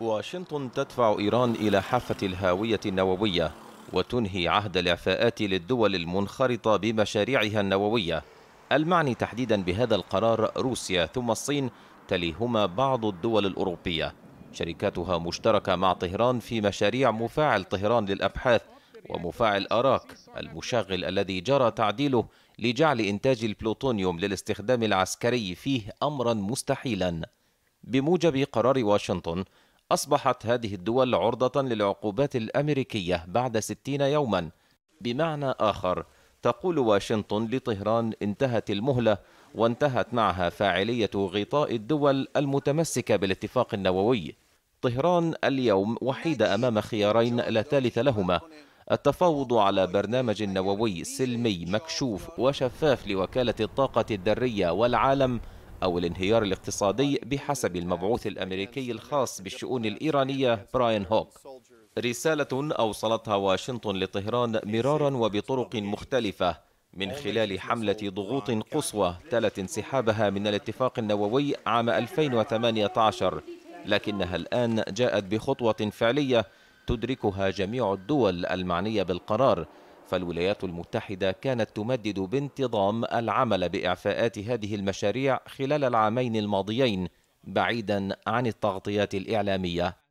واشنطن تدفع إيران إلى حافة الهاوية النووية وتنهي عهد الإعفاءات للدول المنخرطة بمشاريعها النووية المعني تحديدا بهذا القرار روسيا ثم الصين تليهما بعض الدول الأوروبية شركاتها مشتركة مع طهران في مشاريع مفاعل طهران للأبحاث ومفاعل أراك المشغل الذي جرى تعديله لجعل إنتاج البلوتونيوم للاستخدام العسكري فيه أمرا مستحيلا بموجب قرار واشنطن أصبحت هذه الدول عرضة للعقوبات الأمريكية بعد ستين يوما بمعنى آخر تقول واشنطن لطهران انتهت المهلة وانتهت معها فاعلية غطاء الدول المتمسكة بالاتفاق النووي طهران اليوم وحيدة أمام خيارين لا ثالث لهما التفاوض على برنامج نووي سلمي مكشوف وشفاف لوكالة الطاقة الذرية والعالم أو الانهيار الاقتصادي بحسب المبعوث الأمريكي الخاص بالشؤون الإيرانية براين هوك رسالة أوصلتها واشنطن لطهران مرارا وبطرق مختلفة من خلال حملة ضغوط قصوى تلت انسحابها من الاتفاق النووي عام 2018 لكنها الآن جاءت بخطوة فعلية تدركها جميع الدول المعنية بالقرار فالولايات المتحدة كانت تمدد بانتظام العمل بإعفاءات هذه المشاريع خلال العامين الماضيين بعيدا عن التغطيات الإعلامية